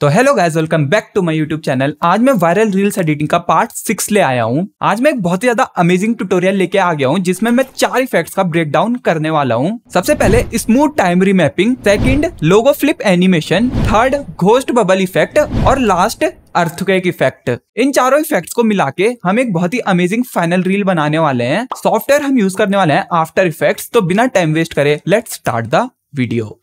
तो hello guys welcome back to my YouTube channel आज मैं वायरल रील्स एडिटिंग का पार्ट सिक्स ले आया हूँ आज मैं एक बहुत ही ज्यादा अमेजिंग ट्यूटोरियल लेके आ गया हूँ जिसमें मैं चार इफेक्ट्स का ब्रेकडाउन करने वाला हूँ सबसे पहले smooth time remapping second logo flip animation third ghost bubble effect और लास्ट अर्थकेक इफेक्ट इन चारों इफेक्ट्स को मिला के हम एक बहुत ही अमेजिंग फाइनल रील बनाने वाले हैं सॉफ्टवेयर हम यूज करने वाले हैं आफ्टर इफेक्ट तो बिना टाइम वेस्ट करे लेट स्टार्ट द वीडियो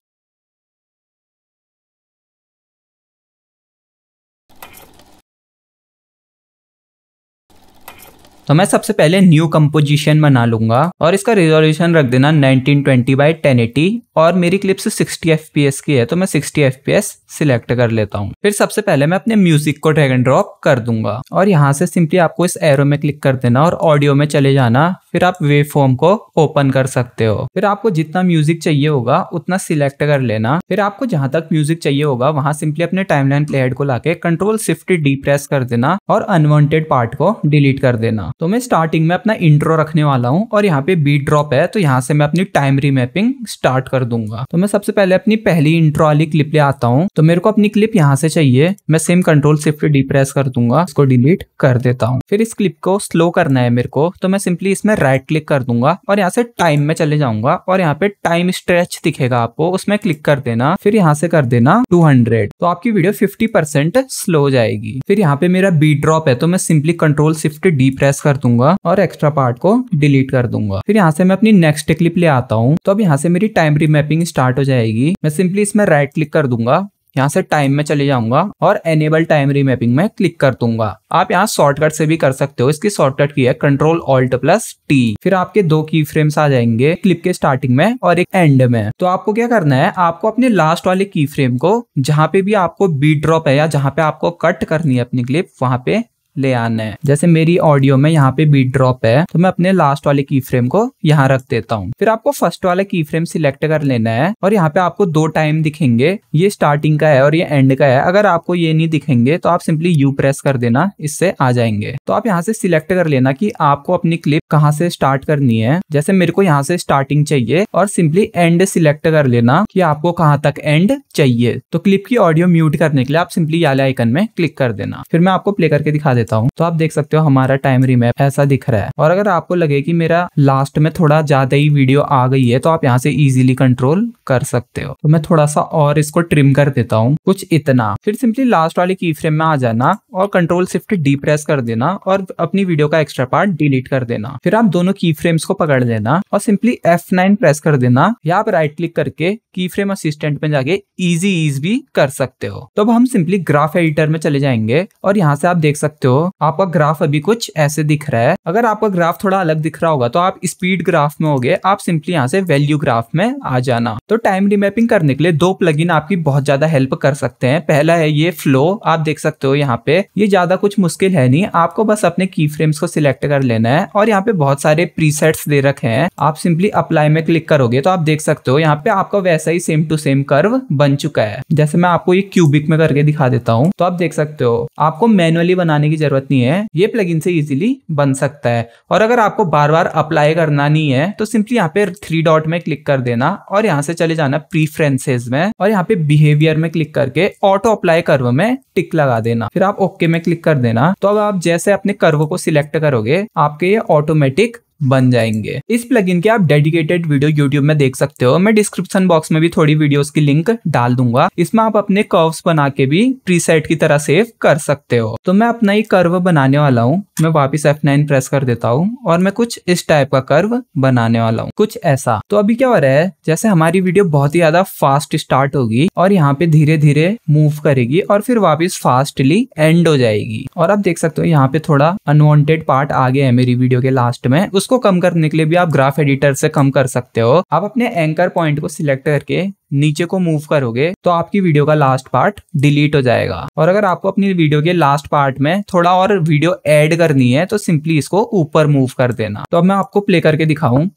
तो मैं सबसे पहले न्यू कम्पोजिशन बना लूंगा और इसका रिजोल्यूशन रख देना 1920 बाई 1080 और मेरी क्लिप्स 60 एफ की है तो मैं 60 एफ सिलेक्ट कर लेता हूँ फिर सबसे पहले मैं अपने म्यूजिक को ड्रैग एंड ड्रॉप कर दूंगा और यहाँ से सिंपली आपको इस एरो में क्लिक कर देना और ऑडियो में चले जाना फिर आप वेब फॉर्म को ओपन कर सकते हो फिर आपको जितना म्यूजिक चाहिए होगा उतना सिलेक्ट कर लेना फिर आपको जहां तक म्यूजिक चाहिए होगा वहां सिंपली अपने टाइमलाइन प्लेहेड को लाके कंट्रोल शिफ्ट डी प्रेस कर देना और अनवांटेड पार्ट को डिलीट कर देना तो मैं स्टार्टिंग में अपना इंट्रो रखने वाला हूँ और यहाँ पे बीट ड्रॉप है तो यहाँ से मैं अपनी टाइम रीमैपिंग स्टार्ट कर दूंगा तो मैं सबसे पहले अपनी पहली इंट्रो वाली क्लिप ले आता हूँ तो मेरे को अपनी क्लिप यहाँ से चाहिए मैं same control shift D press कर दूंगा इसको डिलीट कर देता हूँ फिर इस क्लिप को स्लो करना है मेरे को तो मैं सिंपली इसमें राइट क्लिक कर दूंगा और यहाँ से टाइम में चले जाऊंगा और यहाँ पे टाइम स्ट्रेच दिखेगा आपको उसमें क्लिक कर देना फिर यहाँ से कर देना 200 तो आपकी वीडियो 50 परसेंट स्लो हो जाएगी फिर यहाँ पे मेरा बी ड्रॉप है तो मैं simply control shift D press कर दूंगा और एक्स्ट्रा पार्ट को डिलीट कर दूंगा फिर यहाँ से मैं अपनी नेक्स्ट क्लिप ले आता हूँ तो अब यहाँ से मेरी टाइम रिमैपिंग स्टार्ट हो जाएगी मैं सिंपली इसमें राइट क्लिक कर दूंगा यहाँ से टाइम में चले जाऊंगा और एनेबल टाइम रीमैपिंग में क्लिक कर दूंगा आप यहाँ शॉर्टकट से भी कर सकते हो इसकी शॉर्टकट की है कंट्रोल ऑल्ट प्लस टी फिर आपके दो की फ्रेम्स आ जाएंगे क्लिप के स्टार्टिंग में और एक एंड में तो आपको क्या करना है आपको अपने लास्ट वाले की फ्रेम को जहां पे भी आपको बी ड्रॉप है या जहां पे आपको कट करनी है अपनी क्लिप वहां पे ले आना है जैसे मेरी ऑडियो में यहाँ पे बीट ड्रॉप है तो मैं अपने लास्ट वाले की फ्रेम को यहाँ रख देता हूँ फिर आपको फर्स्ट वाले की फ्रेम सिलेक्ट कर लेना है और यहाँ पे आपको दो टाइम दिखेंगे ये स्टार्टिंग का है और ये एंड का है अगर आपको ये नहीं दिखेंगे तो आप सिंपली यू प्रेस कर देना इससे आ जाएंगे तो आप यहाँ से सिलेक्ट कर लेना की आपको अपनी क्लिप कहाँ से स्टार्ट करनी है जैसे मेरे को यहाँ से स्टार्टिंग चाहिए और सिंपली एंड सिलेक्ट कर लेना की आपको कहाँ तक एंड चाहिए तो क्लिप की ऑडियो म्यूट करने के लिए आप सिंपली आइकन में क्लिक कर देना फिर मैं आपको प्ले करके दिखा देता देता हूँ तो आप देख सकते हो हमारा टाइम रिमैप ऐसा दिख रहा है और अगर आपको लगे कि मेरा लास्ट में थोड़ा ज्यादा ही वीडियो आ गई है तो आप यहाँ से इजिली कंट्रोल कर सकते हो तो मैं थोड़ा सा और इसको ट्रिम कर देता हूँ कुछ इतना फिर सिंपली लास्ट वाली की फ्रेम में आ जाना और कंट्रोल सिफ्ट डी प्रेस कर देना और अपनी वीडियो का एक्स्ट्रा पार्ट डिलीट कर देना फिर आप दोनों की फ्रेम्स को पकड़ लेना और सिंपली F9 प्रेस कर देना या आप राइट क्लिक करके की फ्रेम असिस्टेंट में जाके इजी ईज भी कर सकते हो तो अब हम सिंपली ग्राफ एडिटर में चले जाएंगे और यहाँ से आप देख सकते हो आपका ग्राफ अभी कुछ ऐसे दिख रहा है अगर आपका ग्राफ थोड़ा अलग दिख रहा होगा तो आप स्पीड ग्राफ में हो गए आप सिंपली यहाँ से वैल्यू ग्राफ में आ जाना तो टाइम रिमैपिंग करने के लिए दो प्लग आपकी बहुत ज्यादा हेल्प कर सकते हैं पहला है ये फ्लो आप देख सकते हो यहाँ पे ये ज्यादा कुछ मुश्किल है नहीं आपको बस अपने की फ्रेम्स को सिलेक्ट कर लेना है और यहाँ पे बहुत सारे प्रीसेट्स दे रखे हैं आप सिंपली अप्लाई में क्लिक करोगे तो आप देख सकते हो यहाँ पे आपका वैसा ही सेम टू सेम कर्व बन चुका है जैसे मैं आपको ये क्यूबिक में करके दिखा देता हूँ तो आप देख सकते हो आपको मैनुअली बनाने की जरूरत नहीं है ये प्लग से इजिली बन सकता है और अगर आपको बार बार अप्लाई करना नहीं है तो सिंपली यहाँ पे थ्री डॉट में क्लिक कर देना और यहाँ से चले जाना प्रीफ्रेंसेज में और यहाँ पे बिहेवियर में क्लिक करके ऑटो अप्लाई कर्व में टिक लगा देना फिर आप ओके में क्लिक कर देना तो अब आप जैसे अपने कर्व को सिलेक्ट करोगे आपके ये ऑटोमेटिक बन जाएंगे इस प्लगइन के आप डेडिकेटेड वीडियो यूट्यूब में देख सकते हो मैं डिस्क्रिप्शन बॉक्स में भी थोड़ी वीडियोस की लिंक डाल दूंगा इसमें आप अपने कर्व्स बना के भी प्रीसेट की तरह सेव कर सकते हो तो मैं अपना ही कर्व बनाने वाला हूँ मैं वापिस एफ प्रेस कर देता हूँ और मैं कुछ इस टाइप का कर्व बनाने वाला हूँ कुछ ऐसा तो अभी क्या हो रहा है जैसे हमारी वीडियो बहुत ही ज्यादा फास्ट स्टार्ट होगी और यहाँ पे धीरे धीरे मूव करेगी और फिर वापिस फास्टली एंड हो जाएगी और आप देख सकते हो यहाँ पे थोड़ा अनवांटेड पार्ट आ गया है मेरी वीडियो के लास्ट में उसको इसको कम करने के लिए भी आप ग्राफ एडिटर से कम कर सकते हो आप अपने एंकर पॉइंट को सिलेक्ट करके नीचे को मूव करोगे तो आपकी वीडियो का लास्ट पार्ट डिलीट हो जाएगा और अगर आपको अपनी वीडियो के लास्ट पार्ट में थोड़ा और वीडियो ऐड करनी है तो सिंपली इसको ऊपर मूव कर देना तो अब मैं आपको प्ले करके दिखाऊं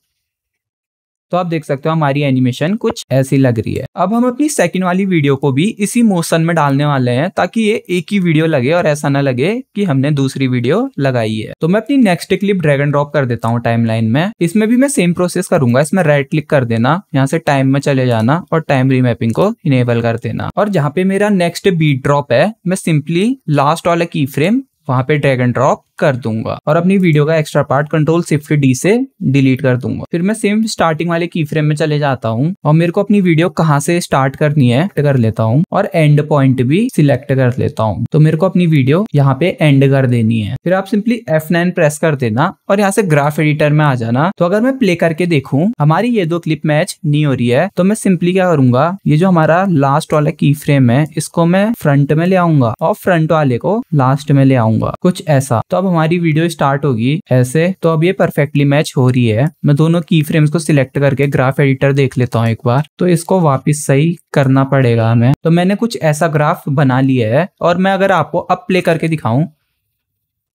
तो आप देख सकते हो हमारी एनिमेशन कुछ ऐसी लग रही है अब हम अपनी सेकंड वाली वीडियो को भी इसी मोशन में डालने वाले हैं ताकि ये एक ही वीडियो लगे और ऐसा ना लगे कि हमने दूसरी वीडियो लगाई है तो मैं अपनी नेक्स्ट क्लिप ड्रैगन ड्रॉप कर देता हूँ टाइम में इसमें भी मैं सेम प्रोसेस करूंगा इसमें राइट क्लिक कर देना यहाँ से टाइम में चले जाना और टाइम रीमैपिंग को इनेबल कर देना और जहाँ पे मेरा नेक्स्ट बीट ड्रॉप है मैं सिंपली लास्ट वाला की फ्रेम वहां पे ड्रैग एंड ड्रॉप कर दूंगा और अपनी वीडियो का extra part control shift D से डिलीट कर दूंगा फिर मैं सेम स्टार्टिंग वाले की फ्रेम में चले जाता हूँ और मेरे को अपनी वीडियो कहाँ से स्टार्ट करनी है कर लेता हूँ और एंड पॉइंट भी सिलेक्ट कर लेता हूँ तो मेरे को अपनी वीडियो यहाँ पे एंड कर देनी है फिर आप सिंपली एफ नाइन प्रेस कर देना और यहाँ से ग्राफ एडिटर में आ जाना तो अगर मैं प्ले करके देखू हमारी ये दो क्लिप मैच नहीं हो रही है तो मैं सिंपली क्या करूंगा ये जो हमारा लास्ट वाला की फ्रेम है इसको मैं फ्रंट में ले आऊंगा और फ्रंट वाले को लास्ट में ले आऊंगा दूंगा कुछ ऐसा तो अब हमारी वीडियो स्टार्ट होगी ऐसे तो अब ये परफेक्टली मैच हो रही है मैं दोनों की फ्रेम्स को सिलेक्ट करके ग्राफ एडिटर देख लेता हूँ एक बार तो इसको वापिस सही करना पड़ेगा हमें तो मैंने कुछ ऐसा ग्राफ बना लिया है और मैं अगर आपको अब प्ले करके दिखाऊं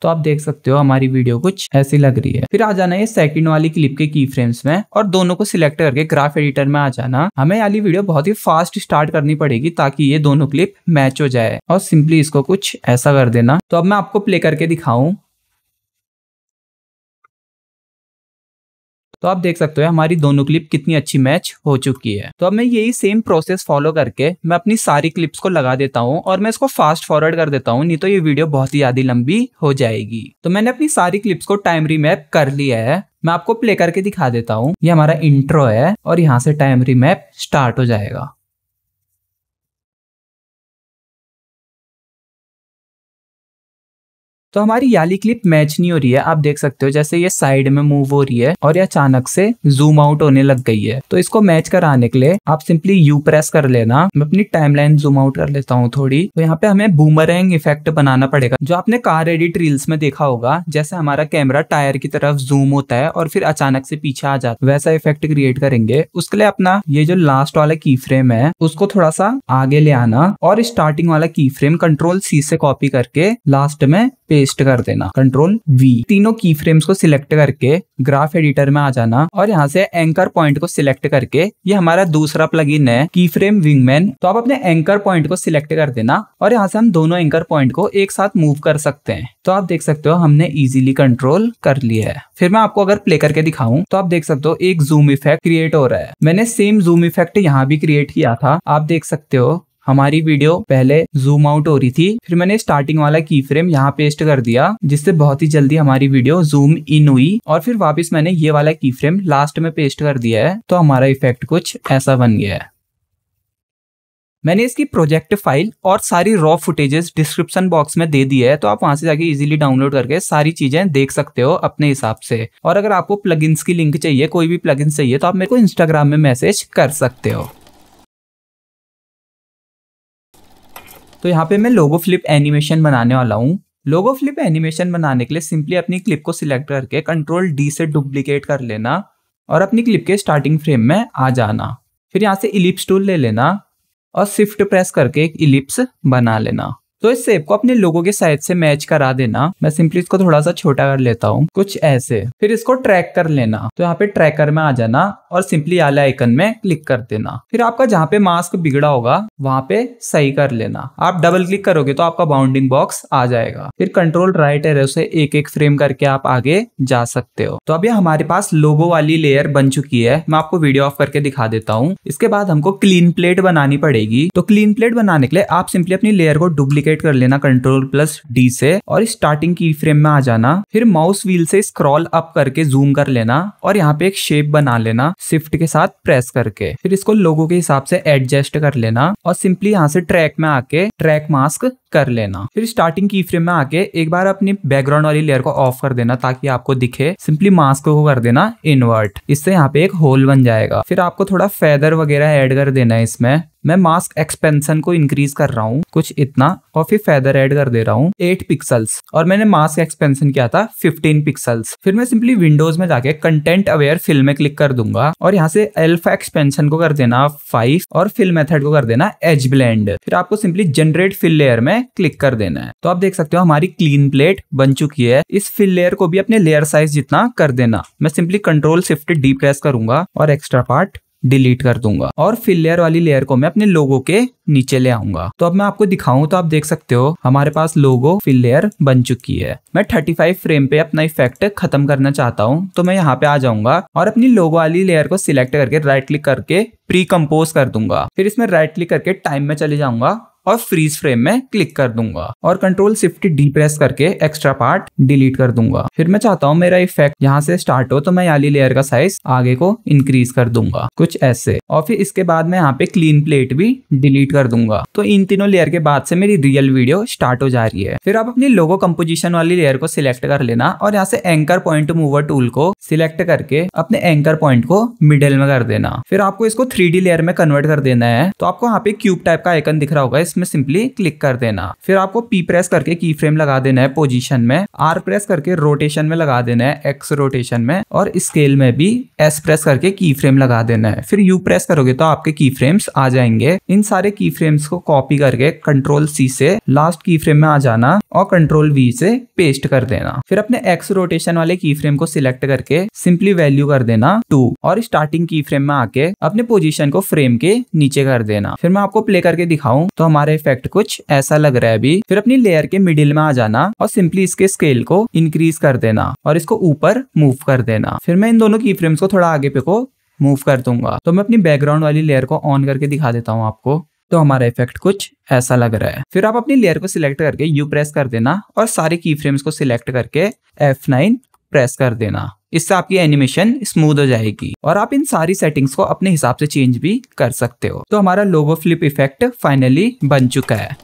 तो आप देख सकते हो हमारी वीडियो कुछ ऐसी लग रही है फिर आ जाना है सेकंड वाली क्लिप के की फ्रेम्स में और दोनों को सिलेक्ट करके ग्राफ एडिटर में आ जाना हमें वाली वीडियो बहुत ही फास्ट स्टार्ट करनी पड़ेगी ताकि ये दोनों क्लिप मैच हो जाए और सिंपली इसको कुछ ऐसा कर देना तो अब मैं आपको प्ले करके दिखाऊं तो आप देख सकते हो हमारी दोनों क्लिप कितनी अच्छी मैच हो चुकी है तो अब मैं यही सेम प्रोसेस फॉलो करके मैं अपनी सारी क्लिप्स को लगा देता हूँ और मैं इसको फास्ट फॉरवर्ड कर देता हूँ नहीं तो ये वीडियो बहुत ही ज्यादा लंबी हो जाएगी तो मैंने अपनी सारी क्लिप्स को टाइम रीमैप कर लिया है मैं आपको प्ले करके दिखा देता हूँ ये हमारा इंट्रो है और यहाँ से टाइम रीमैप स्टार्ट हो जाएगा तो हमारी याली क्लिप मैच नहीं हो रही है आप देख सकते हो जैसे ये साइड में मूव हो रही है और ये अचानक से जूम आउट होने लग गई है तो इसको मैच कराने के लिए आप सिंपली यू प्रेस कर लेना मैं अपनी टाइमलाइन जूम आउट कर लेता हूँ थोड़ी तो यहाँ पे हमें बूमरैंग इफेक्ट बनाना पड़ेगा जो आपने कार एडिट रील्स में देखा होगा जैसे हमारा कैमरा टायर की तरफ जूम होता है और फिर अचानक से पीछे आ जाता है वैसा इफेक्ट क्रिएट करेंगे उसके लिए अपना ये जो लास्ट वाला की फ्रेम है उसको थोड़ा सा आगे ले आना और स्टार्टिंग वाला की फ्रेम कंट्रोल सी से कॉपी करके लास्ट में पेस्ट कर देना कंट्रोल वी तीनों की फ्रेम्स को सिलेक्ट करके ग्राफ एडिटर में आ जाना और यहाँ से एंकर पॉइंट को सिलेक्ट करके ये हमारा दूसरा प्लग है की फ्रेम विंगमैन तो आप अपने एंकर पॉइंट को सिलेक्ट कर देना और यहाँ से हम दोनों एंकर पॉइंट को एक साथ मूव कर सकते हैं तो आप देख सकते हो हमने इजीली कंट्रोल कर लिया है फिर मैं आपको अगर प्ले करके दिखाऊं तो आप देख सकते हो एक जूम इफेक्ट क्रिएट हो रहा है मैंने सेम जूम इफेक्ट यहाँ भी क्रिएट किया था आप देख सकते हो हमारी वीडियो पहले जूम आउट हो रही थी फिर मैंने स्टार्टिंग वाला की फ्रेम यहाँ पेस्ट कर दिया जिससे बहुत ही जल्दी हमारी वीडियो जूम इन हुई और फिर वापस मैंने ये वाला की फ्रेम लास्ट में पेस्ट कर दिया है तो हमारा इफेक्ट कुछ ऐसा बन गया है मैंने इसकी प्रोजेक्ट फाइल और सारी रॉ फुटेजेस डिस्क्रिप्शन बॉक्स में दे दी है तो आप वहां से जाके इजीली डाउनलोड करके सारी चीजें देख सकते हो अपने हिसाब से और अगर आपको प्लगइन्स की लिंक चाहिए कोई भी प्लगइन्स चाहिए तो आप मेरे को इंस्टाग्राम में मैसेज कर सकते हो तो यहाँ पे मैं लोगो फ्लिप एनिमेशन बनाने वाला हूँ लोगो फ्लिप एनिमेशन बनाने के लिए सिंपली अपनी क्लिप को सिलेक्ट करके कंट्रोल डी से डुप्लीकेट कर लेना और अपनी क्लिप के स्टार्टिंग फ्रेम में आ जाना फिर यहाँ से इलिप्स टूल ले लेना और शिफ्ट प्रेस करके एक इलिप्स बना लेना तो इस सेप को अपने लोगों के साइज से मैच करा देना मैं सिंपली इसको थोड़ा सा छोटा कर लेता हूँ कुछ ऐसे फिर इसको ट्रैक कर लेना तो यहाँ पे ट्रैकर में आ जाना और सिंपली आले आइकन में क्लिक कर देना फिर आपका जहाँ पे मास्क बिगड़ा होगा वहां पे सही कर लेना आप डबल क्लिक करोगे तो आपका बाउंडिंग बॉक्स आ जाएगा फिर कंट्रोल राइट एरो से एक एक फ्रेम करके आप आगे जा सकते हो तो अब हमारे पास लोगो वाली लेयर बन चुकी है मैं आपको वीडियो ऑफ करके दिखा देता हूँ इसके बाद हमको क्लीन प्लेट बनानी पड़ेगी तो क्लीन प्लेट बनाने के लिए आप सिंपली अपनी लेयर को डुप्लीकेट इंडिकेट कर लेना कंट्रोल प्लस डी से और स्टार्टिंग की फ्रेम में आ जाना फिर माउस व्हील से स्क्रॉल अप करके जूम कर लेना और यहाँ पे एक शेप बना लेना शिफ्ट के साथ प्रेस करके फिर इसको लोगों के हिसाब से एडजस्ट कर लेना और सिंपली यहाँ से ट्रैक में आके ट्रैक मास्क कर लेना फिर स्टार्टिंग की फ्रेम में आके एक बार अपनी बैकग्राउंड वाली लेयर को ऑफ कर देना ताकि आपको दिखे सिंपली मास्क को कर देना इनवर्ट इससे यहाँ पे एक होल बन जाएगा फिर आपको थोड़ा फेदर वगैरह ऐड कर देना है इसमें मैं मास्क एक्सपेंशन को इंक्रीज कर रहा हूँ कुछ इतना और फिर फेदर ऐड कर दे रहा हूँ एट पिक्सल्स और मैंने मास्क एक्सपेंशन किया था फिफ्टीन पिक्सल्स फिर मैं सिंपली विंडोज में जाके कंटेंट अवेयर फिल्म में क्लिक कर दूंगा और यहाँ से एल्फा एक्सपेंशन को कर देना फाइव और फिल मेथड को कर देना एज ब्लेंड फिर आपको सिंपली जनरेट फिल लेयर में क्लिक कर देना है तो आप देख सकते हो हमारी क्लीन प्लेट बन चुकी है इस फिल लेयर को भी अपने लेयर साइज जितना कर देना मैं simply control shift D press करूंगा और एक्स्ट्रा पार्ट डिलीट कर दूंगा और फिल लेयर वाली लेयर को मैं अपने लोगो के नीचे ले आऊंगा तो अब मैं आपको दिखाऊं तो आप देख सकते हो हमारे पास लोगो फिल लेयर बन चुकी है मैं 35 फ्रेम पे अपना इफेक्ट खत्म करना चाहता हूं तो मैं यहाँ पे आ जाऊंगा और अपनी लोगो वाली लेयर को सिलेक्ट करके राइट क्लिक करके प्री कंपोज कर दूंगा फिर इसमें राइट क्लिक करके टाइम में चले जाऊंगा और फ्रीज फ्रेम में क्लिक कर दूंगा और कंट्रोल सिफ्ट डी प्रेस करके एक्स्ट्रा पार्ट डिलीट कर दूंगा फिर मैं चाहता हूँ मेरा इफेक्ट यहाँ से स्टार्ट हो तो मैं याली लेयर का साइज आगे को इंक्रीज कर दूंगा कुछ ऐसे और फिर इसके बाद मैं यहाँ पे क्लीन प्लेट भी डिलीट कर दूंगा तो इन तीनों लेयर के बाद से मेरी रियल वीडियो स्टार्ट हो जा रही है फिर आप अपनी लोगो कम्पोजिशन वाली लेयर को सिलेक्ट कर लेना और यहाँ से एंकर पॉइंट मूवर टूल को सिलेक्ट करके अपने एंकर पॉइंट को मिडिल में कर देना फिर आपको इसको थ्री लेयर में कन्वर्ट कर देना है तो आपको यहाँ पे क्यूब टाइप का आइकन दिख रहा होगा इस इसमें में सिंपली क्लिक कर देना फिर आपको पी प्रेस करके की फ्रेम लगा देना है पोजिशन में आर प्रेस करके रोटेशन में लगा देना है एक्स रोटेशन में और स्केल में भी एस प्रेस करके की फ्रेम लगा देना है फिर यू प्रेस करोगे तो आपके की फ्रेम्स आ जाएंगे इन सारे की फ्रेम्स को कॉपी करके कंट्रोल सी से लास्ट की फ्रेम में आ जाना और कंट्रोल वी से पेस्ट कर देना फिर अपने एक्स रोटेशन वाले की फ्रेम को सिलेक्ट करके सिंपली वैल्यू कर देना टू और स्टार्टिंग की फ्रेम में आके अपने पोजिशन को फ्रेम के नीचे कर देना फिर मैं आपको प्ले करके दिखाऊं तो हमारे हमारा इफेक्ट कुछ ऐसा लग रहा है अभी फिर अपनी लेयर के मिडिल में आ जाना और सिंपली इसके स्केल को इंक्रीज कर देना और इसको ऊपर मूव कर देना फिर मैं इन दोनों की फ्रेम्स को थोड़ा आगे पे को मूव कर दूंगा तो मैं अपनी बैकग्राउंड वाली लेयर को ऑन करके दिखा देता हूँ आपको तो हमारा इफेक्ट कुछ ऐसा लग रहा है फिर आप अपनी लेयर को सिलेक्ट करके यू प्रेस कर देना और सारे की फ्रेम्स को सिलेक्ट करके नाइन प्रेस कर देना इससे आपकी एनिमेशन स्मूथ हो जाएगी और आप इन सारी सेटिंग्स को अपने हिसाब से चेंज भी कर सकते हो तो हमारा लोगो फ्लिप इफेक्ट फाइनली बन चुका है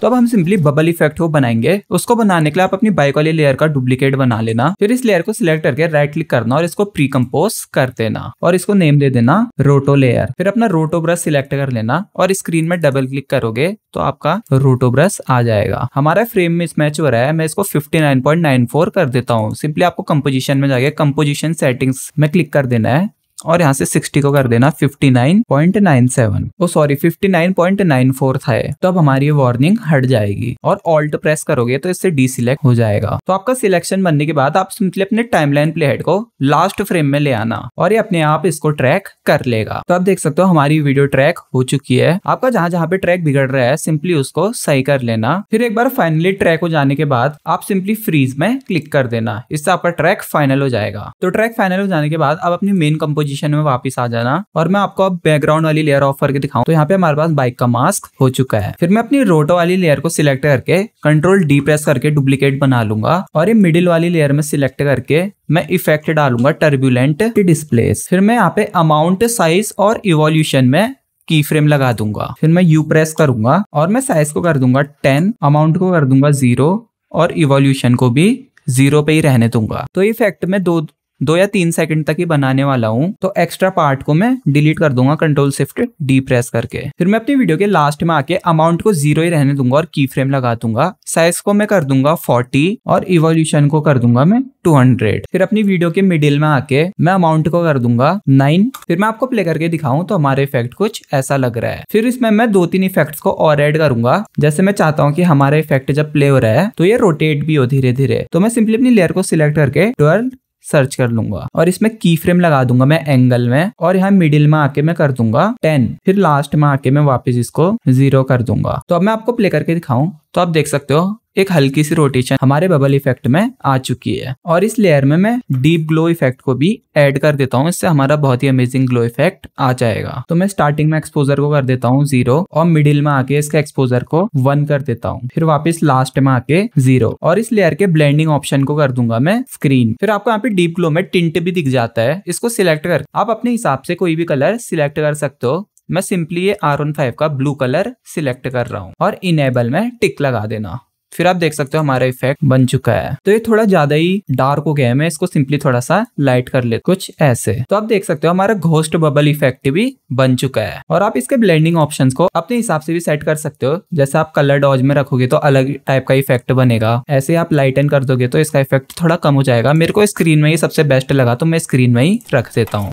तो अब हम सिंपली बबल इफेक्ट वो बनाएंगे उसको बनाने के लिए आप अपनी बाइक वाली लेयर का डुप्लीकेट बना लेना फिर इस लेयर को सिलेक्ट करके राइट क्लिक करना और इसको प्री कम्पोज कर देना और इसको नेम दे देना रोटो लेयर फिर अपना रोटो ब्रश सिलेक्ट कर लेना और स्क्रीन में डबल क्लिक करोगे तो आपका रोटो ब्रश आ जाएगा हमारा फ्रेम में मैच हो रहा है मैं इसको 59.94 कर देता हूँ सिंपली आपको कंपोजिशन में जाके कंपोजिशन सेटिंग्स में क्लिक कर देना है और यहाँ से 60 को कर देना 59.97 ओ सॉरी 59.94 था है तो अब हमारी वार्निंग हट जाएगी और ऑल्ट प्रेस करोगे तो इससे डी सिलेक्ट हो जाएगा तो आपका सिलेक्शन बनने के बाद आप सिंपली अपने टाइमलाइन प्लेहेड को लास्ट फ्रेम में ले आना और ये अपने आप इसको ट्रैक कर लेगा तो आप देख सकते हो हमारी वीडियो ट्रैक हो चुकी है आपका जहाँ जहाँ पे ट्रैक बिगड़ रहा है सिंपली उसको सही कर लेना फिर एक बार फाइनली ट्रैक हो जाने के बाद आप सिंपली फ्रीज में क्लिक कर देना इससे आपका ट्रैक फाइनल हो जाएगा तो ट्रैक फाइनल हो जाने के बाद आप अपनी मेन कंपोजिशन पोजीशन में वापस आ जाना और मैं आपको अब बैकग्राउंड वाली लेयर ऑफ करके दिखाऊं तो यहाँ पे हमारे पास बाइक का मास्क हो चुका है फिर मैं अपनी रोटो वाली लेयर को सिलेक्ट करके कंट्रोल डी प्रेस करके डुप्लीकेट बना लूंगा और ये मिडिल वाली लेयर में सिलेक्ट करके मैं इफेक्ट डालूंगा टर्बुलेंट डिस्प्लेस फिर मैं यहाँ पे अमाउंट साइज और इवोल्यूशन में की फ्रेम लगा दूंगा फिर मैं यू प्रेस करूंगा और मैं साइज को कर दूंगा टेन अमाउंट को कर दूंगा जीरो और इवोल्यूशन को भी जीरो पे ही रहने दूंगा तो इफेक्ट में दो दो या तीन सेकंड तक ही बनाने वाला हूँ तो एक्स्ट्रा पार्ट को मैं डिलीट कर दूंगा कंट्रोल शिफ्ट डी प्रेस करके फिर मैं अपनी वीडियो के लास्ट में आके अमाउंट को जीरो ही रहने दूंगा और की फ्रेम लगा दूंगा साइज को मैं कर दूंगा फोर्टी और इवोल्यूशन को कर दूंगा मैं टू हंड्रेड फिर अपनी वीडियो के मिडिल में आके मैं अमाउंट को कर दूंगा नाइन फिर मैं आपको प्ले करके दिखाऊं तो हमारे इफेक्ट कुछ ऐसा लग रहा है फिर इसमें मैं दो तीन इफेक्ट को और एड करूंगा जैसे मैं चाहता हूँ की हमारा इफेक्ट जब प्ले हो रहा है तो ये रोटेट भी हो धीरे धीरे तो मैं सिंपली अपनी लेयर को सिलेक्ट करके ट्वेल्व सर्च कर लूंगा और इसमें की फ्रेम लगा दूंगा मैं एंगल में और यहाँ मिडिल में आके मैं कर दूंगा टेन फिर लास्ट में आके मैं वापस इसको जीरो कर दूंगा तो अब मैं आपको प्ले करके दिखाऊं तो आप देख सकते हो एक हल्की सी रोटेशन हमारे बबल इफेक्ट में आ चुकी है और इस लेयर में मैं डीप ग्लो इफेक्ट को भी ऐड कर देता हूँ इससे हमारा बहुत ही अमेजिंग ग्लो इफेक्ट आ जाएगा तो मैं स्टार्टिंग में एक्सपोजर को कर देता हूँ जीरो और मिडिल में आके इसके एक्सपोजर को वन कर देता हूँ फिर वापस लास्ट में आके जीरो और इस लेयर के ब्लेंडिंग ऑप्शन को कर दूंगा मैं स्क्रीन फिर आपको यहाँ पे डीप ग्लो में टिंट भी दिख जाता है इसको सिलेक्ट कर आप अपने हिसाब से कोई भी कलर सिलेक्ट कर सकते हो मैं सिंपली ये आर वन फाइव का ब्लू कलर सिलेक्ट कर रहा हूँ और इनेबल में टिक लगा देना फिर आप देख सकते हो हमारा इफेक्ट बन चुका है तो ये थोड़ा ज्यादा ही डार्क हो गया है मैं इसको सिंपली थोड़ा सा लाइट कर ले कुछ ऐसे तो आप देख सकते हो हमारा घोस्ट बबल इफेक्ट भी बन चुका है और आप इसके ब्लेंडिंग ऑप्शंस को अपने हिसाब से भी सेट कर सकते हो जैसे आप कलर डॉज में रखोगे तो अलग टाइप का इफेक्ट बनेगा ऐसे आप लाइटन कर दोगे तो इसका इफेक्ट थोड़ा कम हो जाएगा मेरे को स्क्रीन में ही सबसे बेस्ट लगा तो मैं स्क्रीन में ही रख देता हूँ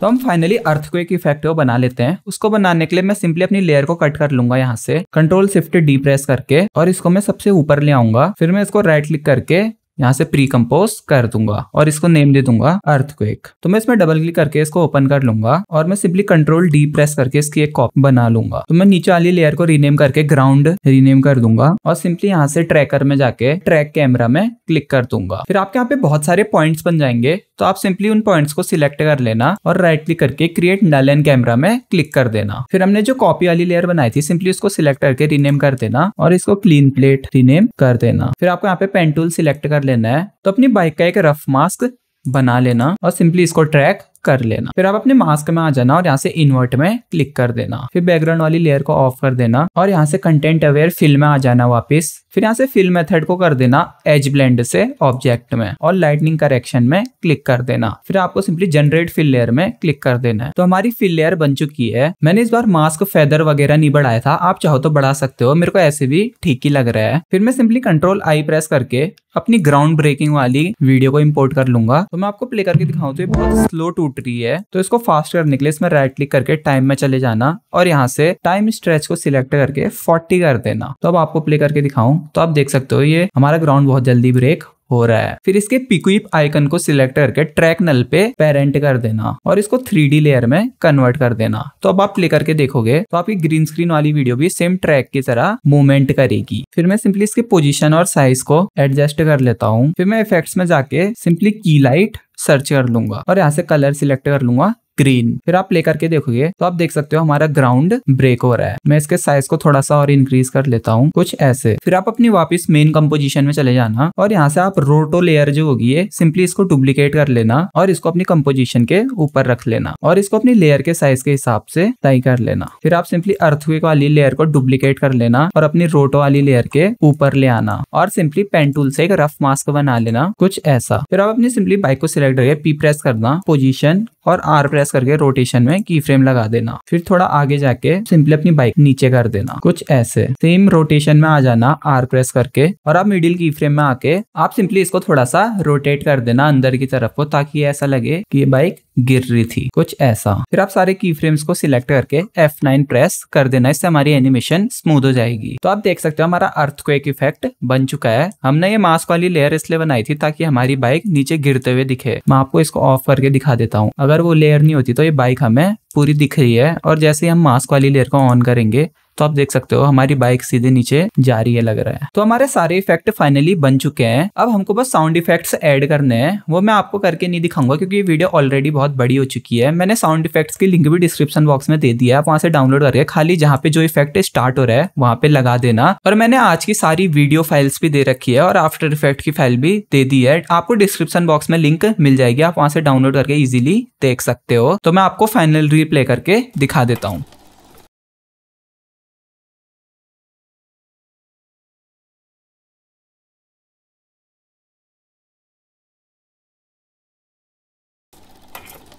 तो हम फाइनली अर्थ को एक इफेक्ट को बना लेते हैं उसको बनाने के लिए मैं सिंपली अपनी लेयर को कट कर लूंगा यहाँ से कंट्रोल सिफ्ट डी प्रेस करके और इसको मैं सबसे ऊपर ले आऊंगा फिर मैं इसको राइट क्लिक करके यहाँ से प्री कंपोज कर दूंगा और इसको नेम दे दूंगा अर्थक्वेक तो मैं इसमें डबल क्लिक करके इसको ओपन कर लूंगा और मैं सिंपली कंट्रोल डी प्रेस करके इसकी एक कॉपी बना लूंगा तो मैं नीचे वाली लेयर को रीनेम करके ग्राउंड रीनेम कर दूंगा और सिंपली यहाँ से ट्रैकर में जाके ट्रैक कैमरा में क्लिक कर दूंगा फिर आपके यहाँ पे बहुत सारे पॉइंट्स बन जाएंगे तो आप सिंपली उन पॉइंट्स को सिलेक्ट कर लेना और राइट क्लिक करके क्रिएट नल एंड कैमरा में क्लिक कर देना फिर हमने जो कॉपी वाली लेयर बनाई थी सिंपली उसको सिलेक्ट करके रीनेम कर देना और इसको क्लीन प्लेट रीनेम कर देना फिर आपको यहाँ पे पेन टूल सिलेक्ट कर लेना है तो अपनी बाइक का एक रफ मास्क बना लेना और सिंपली इसको ट्रैक कर लेना फिर आप अपने मास्क में आ जाना और यहाँ से इन्वर्ट में क्लिक कर देना फिर बैकग्राउंड वाली लेयर को ऑफ कर देना और यहाँ से कंटेंट अवेयर फिल में आ जाना वापिस फिर यहाँ से फिल मेथड को कर देना एज ब्लेंड से ऑब्जेक्ट में और लाइटनिंग करेक्शन में क्लिक कर देना फिर आपको सिंपली जनरेट फिल लेयर में क्लिक कर देना है तो हमारी फिल लेयर बन चुकी है मैंने इस बार मास्क फेदर वगैरह नहीं बढ़ाया था आप चाहो तो बढ़ा सकते हो मेरे को ऐसे भी ठीक ही लग रहा है फिर मैं सिंपली कंट्रोल आई प्रेस करके अपनी ग्राउंड ब्रेकिंग वाली वीडियो को इम्पोर्ट कर लूंगा तो मैं आपको प्ले करके दिखाऊँ तो ये बहुत स्लो टूट टूट रही है तो इसको फास्ट करने के लिए इसमें राइट क्लिक करके टाइम में चले जाना और यहाँ से टाइम स्ट्रेच को सिलेक्ट करके फोर्टी कर देना तो अब आपको प्ले करके दिखाऊं तो आप देख सकते हो ये हमारा ग्राउंड बहुत जल्दी ब्रेक हो रहा है फिर इसके पिक्विप आइकन को सिलेक्ट करके ट्रैक नल पे पेरेंट कर देना और इसको थ्री लेयर में कन्वर्ट कर देना तो अब आप प्ले करके देखोगे तो आपकी ग्रीन स्क्रीन वाली वीडियो भी सेम ट्रैक की तरह मूवमेंट करेगी फिर मैं सिंपली इसके पोजिशन और साइज को एडजस्ट कर लेता हूँ फिर मैं इफेक्ट्स में जाके सिंपली की लाइट सर्च कर लूंगा और यहाँ से कलर सिलेक्ट कर लूंगा ग्रीन फिर आप लेकर के देखोगे तो आप देख सकते हो हमारा ग्राउंड ब्रेक हो रहा है मैं इसके साइज को थोड़ा सा और इंक्रीज कर लेता हूँ कुछ ऐसे फिर आप अपनी वापस मेन कम्पोजिशन में चले जाना और यहाँ से आप रोटो लेयर जो होगी ये सिंपली इसको डुप्लीकेट कर लेना और इसको अपनी कम्पोजिशन के ऊपर रख लेना और इसको अपनी लेयर के साइज के हिसाब से तय कर लेना फिर आप सिंपली अर्थवेक वाली लेयर को डुप्लीकेट कर लेना और अपनी रोटो वाली लेयर के ऊपर ले आना और सिंपली पेन टूल से एक रफ मास्क बना लेना कुछ ऐसा फिर आप अपनी सिंपली बाइक को सिलेक्ट करके पी प्रेस करना पोजिशन और आर प्रेस करके रोटेशन में की फ्रेम लगा देना फिर थोड़ा आगे जाके सिंपली अपनी बाइक नीचे कर देना कुछ ऐसे सेम रोटेशन में आ जाना आर प्रेस करके और आप मिडिल की फ्रेम में आके आप सिंपली इसको थोड़ा सा रोटेट कर देना अंदर की तरफ को ताकि ऐसा लगे कि ये बाइक गिर रही थी कुछ ऐसा फिर आप सारे की फ्रेम्स को सिलेक्ट करके F9 प्रेस कर देना इससे हमारी एनिमेशन स्मूथ हो जाएगी तो आप देख सकते हो हमारा अर्थ को एक इफेक्ट बन चुका है हमने ये मास्क वाली लेयर इसलिए बनाई थी ताकि हमारी बाइक नीचे गिरते हुए दिखे मैं आपको इसको ऑफ करके दिखा देता हूँ अगर वो लेयर नहीं होती तो ये बाइक हमें पूरी दिख रही है और जैसे हम मास्क वाली लेयर को ऑन करेंगे तो आप देख सकते हो हमारी बाइक सीधे नीचे जा रही है लग रहा है तो हमारे सारे इफेक्ट फाइनली बन चुके हैं अब हमको बस साउंड इफेक्ट्स ऐड करने हैं वो मैं आपको करके नहीं दिखाऊंगा क्योंकि ये वीडियो ऑलरेडी बहुत बड़ी हो चुकी है मैंने साउंड इफेक्ट्स की लिंक भी डिस्क्रिप्शन बॉक्स में दे दिया है वहां से डाउनलोड करके खाली जहाँ पे जो इफेक्ट स्टार्ट हो रहा है वहां पे लगा देना और मैंने आज की सारी वीडियो फाइल्स भी दे रखी है और आफ्टर इफेक्ट की फाइल भी दे दी है आपको डिस्क्रिप्शन बॉक्स में लिंक मिल जाएगी आप वहां से डाउनलोड करके इजिली देख सकते हो तो मैं आपको फाइनल रिप्ले करके दिखा देता हूँ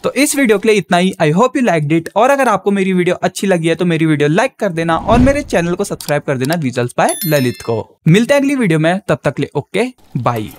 तो इस वीडियो के लिए इतना ही I hope you like it और अगर आपको मेरी वीडियो अच्छी लगी है तो मेरी वीडियो लाइक कर देना और मेरे चैनल को सब्सक्राइब कर देना रिजल्ट बाय ललित को मिलते हैं अगली वीडियो में तब तक ले ओके बाई